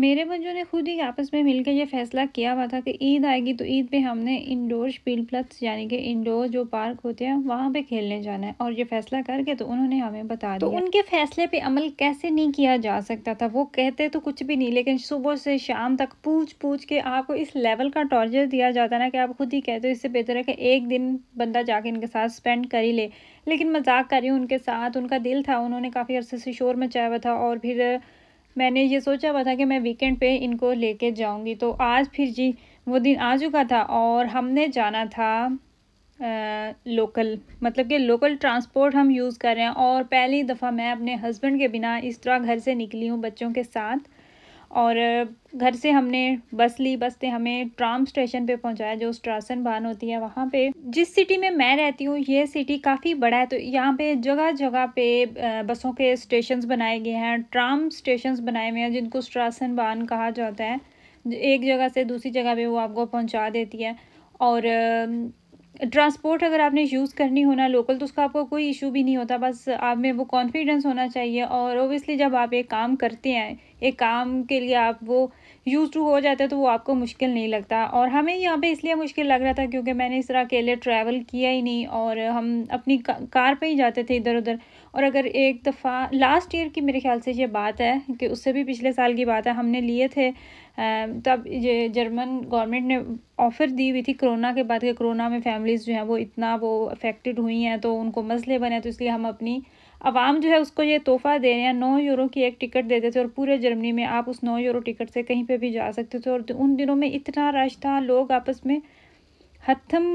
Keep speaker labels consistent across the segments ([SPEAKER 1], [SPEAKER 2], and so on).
[SPEAKER 1] मेरे बच्चों ने खुद ही आपस में मिलकर ये फैसला किया हुआ था कि ईद आएगी तो ईद पे हमने इंडोर स्पील प्लस यानी कि इंडोर जो पार्क होते हैं वहाँ पे खेलने जाना है और ये फैसला करके तो उन्होंने हमें बता तो दिया तो उनके फैसले पे अमल कैसे नहीं किया जा सकता था वो कहते तो कुछ भी नहीं लेकिन सुबह से शाम तक पूछ पूछ के आपको इस लेवल का टॉर्चर दिया जाता ना कि आप खुद ही कहते हो इससे बेहतर है कि एक दिन बंदा जाके इनके साथ स्पेंड कर ही ले लेकिन मजाक करी उनके साथ उनका दिल था उन्होंने काफ़ी अरसे से शोर मचाया हुआ था और फिर मैंने ये सोचा हुआ था कि मैं वीकेंड पे इनको लेके जाऊंगी तो आज फिर जी वो दिन आ चुका था और हमने जाना था आ, लोकल मतलब कि लोकल ट्रांसपोर्ट हम यूज़ कर रहे हैं और पहली दफ़ा मैं अपने हस्बैंड के बिना इस तरह घर से निकली हूँ बच्चों के साथ और घर से हमने बस ली बस से हमें ट्राम स्टेशन पे पहुंचाया जो स्ट्रासन बान होती है वहाँ पे जिस सिटी में मैं रहती हूँ ये सिटी काफ़ी बड़ा है तो यहाँ पे जगह जगह पे बसों के स्टेशंस बनाए गए हैं ट्राम स्टेशंस बनाए हुए हैं जिनको स्ट्रासन बान कहा जाता है एक जगह से दूसरी जगह पे वो आपको पहुँचा देती है और ट्रांसपोर्ट अगर आपने यूज़ करनी होना लोकल तो उसका आपको कोई इशू भी नहीं होता बस आप में वो कॉन्फिडेंस होना चाहिए और ओबियसली जब आप एक काम करते हैं एक काम के लिए आप वो यूज़ टू हो जाते हैं तो वो आपको मुश्किल नहीं लगता और हमें यहाँ पे इसलिए मुश्किल लग रहा था क्योंकि मैंने इस तरह अकेले ट्रैवल किया ही नहीं और हम अपनी कार पर ही जाते थे इधर उधर और अगर एक दफ़ा लास्ट ईयर की मेरे ख्याल से ये बात है कि उससे भी पिछले साल की बात है हमने लिए थे Um, तब ये जर्मन गवर्नमेंट ने ऑफ़र दी हुई थी कोरोना के बाद के कोरोना में फैमिलीज़ जो हैं वो इतना वो अफेक्टेड हुई हैं तो उनको मसले बने तो इसलिए हम अपनी आवाम जो है उसको ये तोहफ़ा दे रहे हैं नौ यूरो की एक टिकट देते थे और पूरे जर्मनी में आप उस नौ यूरो टिकट से कहीं पर भी जा सकते थे और उन दिनों में इतना रश था लोग आपस में हथम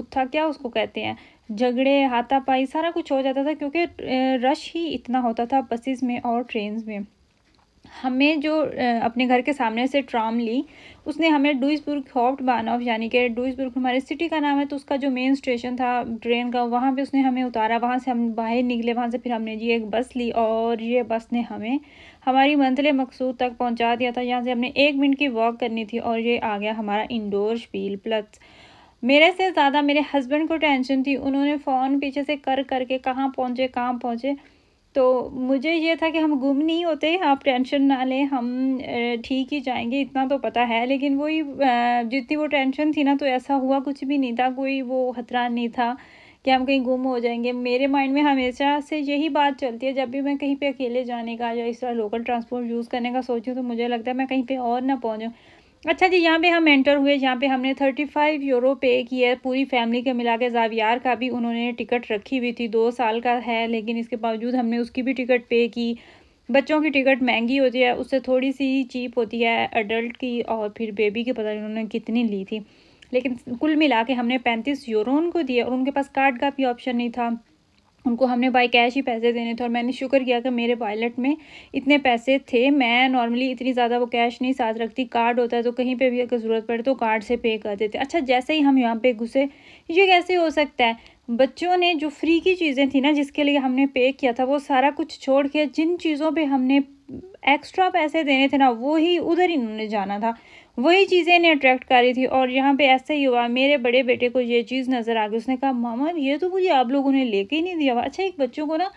[SPEAKER 1] गुत्था क्या उसको कहते हैं झगड़े हाथापाई सारा कुछ हो जाता था क्योंकि रश ही इतना होता था बसेस में और ट्रेन में हमें जो अपने घर के सामने से ट्राम ली उसने हमें डुइसबुर्ग हॉफ्ट बानऑफ यानी कि डुइसबुर्ग हमारे सिटी का नाम है तो उसका जो मेन स्टेशन था ट्रेन का वहाँ पे उसने हमें उतारा वहाँ से हम बाहर निकले वहाँ से फिर हमने जी एक बस ली और ये बस ने हमें हमारी मंजिल मकसूद तक पहुँचा दिया था यहाँ से हमने एक मिनट की वॉक करनी थी और ये आ गया हमारा इंडोर शील प्लस मेरे से ज़्यादा मेरे हस्बैंड को टेंशन थी उन्होंने फ़ोन पीछे से कर करके कहाँ पहुँचे कहाँ पहुँचे तो मुझे ये था कि हम गुम नहीं होते आप टेंशन ना लें हम ठीक ही जाएंगे इतना तो पता है लेकिन वही जितनी वो टेंशन थी ना तो ऐसा हुआ कुछ भी नहीं था कोई वो खतरा नहीं था कि हम कहीं गुम हो जाएंगे मेरे माइंड में हमेशा से यही बात चलती है जब भी मैं कहीं पे अकेले जाने का या इस तरह लोकल ट्रांसपोर्ट यूज़ करने का सोचूँ तो मुझे लगता है मैं कहीं पे और ना पहुँचूँ अच्छा जी यहाँ पे हम एंटर हुए यहाँ पे हमने थर्टी फाइव यूरो पे किया पूरी फैमिली के मिला के जावियार का भी उन्होंने टिकट रखी हुई थी दो साल का है लेकिन इसके बावजूद हमने उसकी भी टिकट पे की बच्चों की टिकट महंगी होती है उससे थोड़ी सी चीप होती है अडल्ट की और फिर बेबी की पता नहीं उन्होंने कितनी ली थी लेकिन कुल मिला के हमने पैंतीस यूरो उनको दिए और उनके पास कार्ड का भी ऑप्शन नहीं था उनको हमने बाई कैश ही पैसे देने थे और मैंने शुक्र किया कि मेरे वॉलेट में इतने पैसे थे मैं नॉर्मली इतनी ज़्यादा वो कैश नहीं साथ रखती कार्ड होता है तो कहीं पे भी अगर ज़रूरत पड़े तो कार्ड से पे कर देते अच्छा जैसे ही हम यहाँ पे घुसे ये कैसे हो सकता है बच्चों ने जो फ्री की चीज़ें थी ना जिसके लिए हमने पे किया था वो सारा कुछ छोड़ के जिन चीज़ों पर हमने एक्स्ट्रा पैसे देने थे ना वो ही उधर ही उन्होंने जाना था वही चीज़ें इन्हें अट्रैक्ट कर रही थी और यहाँ पे ऐसा ही हुआ मेरे बड़े बेटे को ये चीज़ नज़र आ गई उसने कहा मामा ये तो मुझे आप लोगों ने लेके ही नहीं दिया हुआ अच्छा एक बच्चों को ना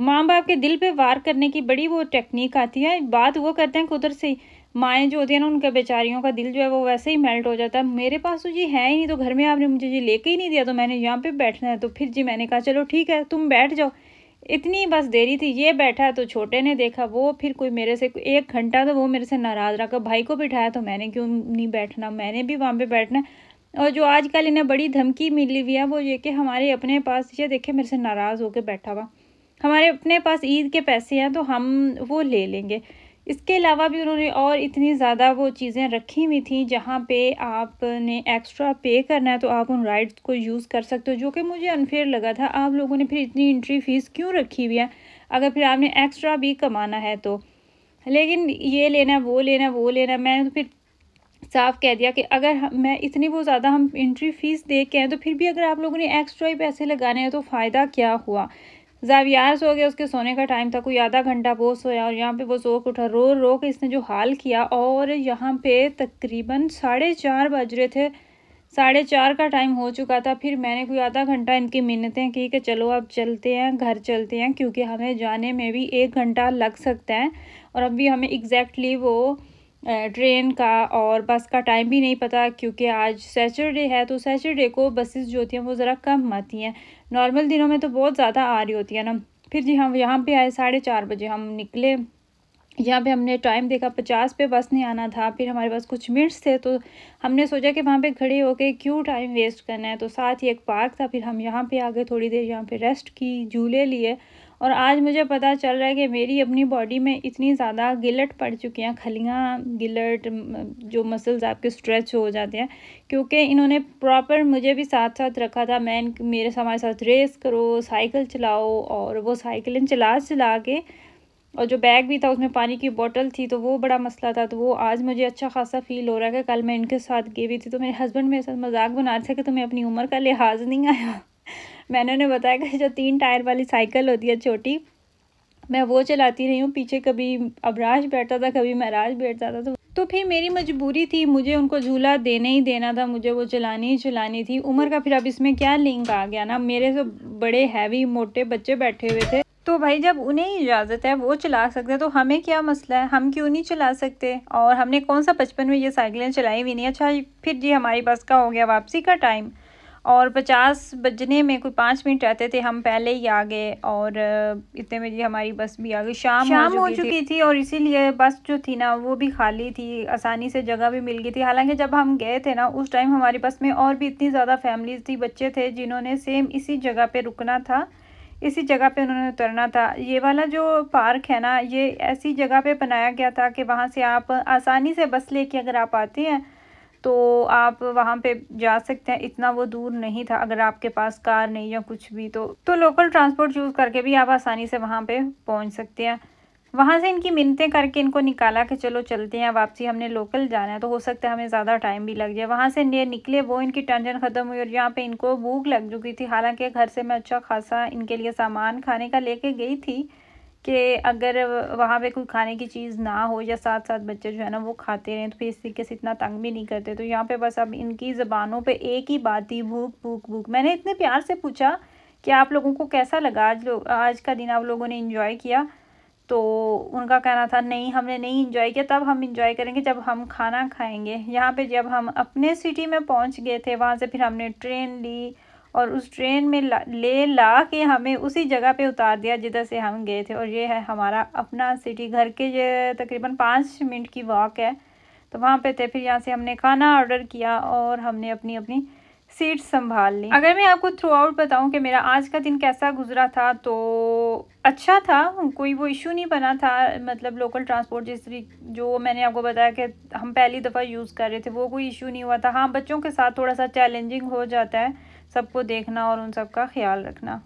[SPEAKER 1] माँ बाप के दिल पे वार करने की बड़ी वो टेक्निक आती है बात वो करते हैं कुदर से माएँ जो होती है ना उनके बेचारियों का दिल जो है वो वैसे ही मेल्ट हो जाता है मेरे पास तो जी है ही नहीं तो घर में आपने मुझे ये लेके ही नहीं दिया तो मैंने यहाँ पर बैठना है तो फिर जी मैंने कहा चलो ठीक है तुम बैठ जाओ इतनी बस देरी थी ये बैठा है तो छोटे ने देखा वो फिर कोई मेरे से एक घंटा तो वो मेरे से नाराज़ रहा भाई को बिठाया तो मैंने क्यों नहीं बैठना मैंने भी वहाँ पे बैठना और जो आजकल इन्हें बड़ी धमकी मिली हुई है वो ये कि हमारे अपने पास ये देखे मेरे से नाराज़ होकर बैठा हुआ हमारे अपने पास ईद के पैसे हैं तो हम वो ले लेंगे इसके अलावा भी उन्होंने और इतनी ज़्यादा वो चीज़ें रखी हुई थी जहाँ पे आपने एक्स्ट्रा पे करना है तो आप उन राइड्स को यूज़ कर सकते हो जो कि मुझे अनफेयर लगा था आप लोगों ने फिर इतनी इंट्री फ़ीस क्यों रखी हुई है अगर फिर आपने एक्स्ट्रा भी कमाना है तो लेकिन ये लेना वो लेना वो लेना मैंने तो फिर साफ कह दिया कि अगर मैं इतनी वो ज़्यादा हम इंट्री फ़ीस दे के हैं तो फिर भी अगर आप लोगों ने एक्स्ट्रा ही पैसे लगाने हैं तो फ़ायदा क्या हुआ जावियार सो गया उसके सोने का टाइम था कोई आधा घंटा वो सोया और यहाँ पे वो सो उठा रो रो के इसने जो हाल किया और यहाँ पे तकरीबन साढ़े चार बज रहे थे साढ़े चार का टाइम हो चुका था फिर मैंने कोई आधा घंटा इनकी मिन्नतें की कि चलो अब चलते हैं घर चलते हैं क्योंकि हमें जाने में भी एक घंटा लग सकता है और अभी हमें एग्जैक्टली वो ट्रेन का और बस का टाइम भी नहीं पता क्योंकि आज सैटरडे है तो सैटरडे को बसेस जो होती हैं वो ज़रा कम आती हैं नॉर्मल दिनों में तो बहुत ज़्यादा आ रही होती है ना फिर जी हम यहाँ पे आए साढ़े चार बजे हम निकले यहाँ पे हमने टाइम देखा पचास पे बस नहीं आना था फिर हमारे पास कुछ मिनट्स थे तो हमने सोचा कि वहाँ पे खड़े होके क्यों टाइम वेस्ट करना है तो साथ ही एक पार्क था फिर हम यहाँ पे आ गए थोड़ी देर यहाँ पे रेस्ट की झूले लिए और आज मुझे पता चल रहा है कि मेरी अपनी बॉडी में इतनी ज़्यादा गिलट पड़ चुकी हैं खलियाँ गिलट जो मसल्स आपके स्ट्रेच हो जाते हैं क्योंकि इन्होंने प्रॉपर मुझे भी साथ साथ रखा था मैं मेरे हमारे साथ रेस करो साइकिल चलाओ और वो साइकिलें चला चला के और जो बैग भी था उसमें पानी की बोतल थी तो वो बड़ा मसला था तो वो आज मुझे अच्छा खासा फील हो रहा है कि कल मैं इनके साथ गई हुई थी तो मेरे हस्बैंड मेरे साथ मजाक बना रहे थे कि तुम्हें अपनी उम्र का लिहाज नहीं आया मैंने उन्हें बताया कि जो तीन टायर वाली साइकिल होती है छोटी मैं वो चलाती रही हूँ पीछे कभी अबराज बैठता था कभी महराज बैठता था तो, तो फिर मेरी मजबूरी थी मुझे उनको झूला देने ही देना था मुझे वो चलानी ही चलानी थी उम्र का फिर अब इसमें क्या लिंक आ गया ना मेरे से बड़े हैवी मोटे बच्चे बैठे हुए थे तो भाई जब उन्हें इजाज़त है वो चला सकते हैं तो हमें क्या मसला है हम क्यों नहीं चला सकते और हमने कौन सा बचपन में ये साइकिलें चलाई भी नहीं अच्छा फिर जी हमारी बस का हो गया वापसी का टाइम और पचास बजने में कोई पाँच मिनट रहते थे हम पहले ही आ गए और इतने में जी हमारी बस भी आ गई शाम शाम हो चुकी, थी, थी और इसीलिए बस जो थी ना वो भी खाली थी आसानी से जगह भी मिल गई थी हालांकि जब हम गए थे ना उस टाइम हमारी बस में और भी इतनी ज़्यादा फैमिलीज थी बच्चे थे जिन्होंने सेम इसी जगह पर रुकना था इसी जगह पे उन्होंने उतरना था ये वाला जो पार्क है ना ये ऐसी जगह पे बनाया गया था कि वहाँ से आप आसानी से बस लेके अगर आप आते हैं तो आप वहाँ पे जा सकते हैं इतना वो दूर नहीं था अगर आपके पास कार नहीं या कुछ भी तो तो लोकल ट्रांसपोर्ट यूज़ करके भी आप आसानी से वहाँ पे पहुँच सकते हैं वहाँ से इनकी मिनतें करके इनको निकाला कि चलो चलते हैं वापसी हमने लोकल जाना है तो हो सकता है हमें ज़्यादा टाइम भी लग जाए वहाँ से ये निकले वो इनकी टेंशन ख़त्म हुई और यहाँ पे इनको भूख लग चुकी थी हालांकि घर से मैं अच्छा खासा इनके लिए सामान खाने का लेके गई थी कि अगर वहाँ पे कोई खाने की चीज़ ना हो या साथ साथ बच्चे जो है ना वो खाते रहें तो फिर इस तरीके से इतना तंग भी नहीं करते तो यहाँ पर बस अब इनकी ज़बानों पर एक ही बात थी भूख भूख भूख मैंने इतने प्यार से पूछा कि आप लोगों को कैसा लगा आज लोग आज का दिन आप लोगों ने इन्जॉय किया तो उनका कहना था नहीं हमने नहीं इन्जॉय किया तब हम इंजॉय करेंगे जब हम खाना खाएंगे यहाँ पे जब हम अपने सिटी में पहुँच गए थे वहाँ से फिर हमने ट्रेन ली और उस ट्रेन में ले ला के हमें उसी जगह पे उतार दिया जिधर से हम गए थे और ये है हमारा अपना सिटी घर के ये तकरीबन पाँच मिनट की वॉक है तो वहाँ पे थे फिर यहाँ से हमने खाना ऑर्डर किया और हमने अपनी अपनी सीट्स संभाल ली अगर मैं आपको थ्रू आउट बताऊँ कि मेरा आज का दिन कैसा गुजरा था तो अच्छा था कोई वो इशू नहीं बना था मतलब लोकल ट्रांसपोर्ट जिस जो मैंने आपको बताया कि हम पहली दफ़ा यूज़ कर रहे थे वो कोई इशू नहीं हुआ था हाँ बच्चों के साथ थोड़ा सा चैलेंजिंग हो जाता है सबको देखना और उन सब का ख्याल रखना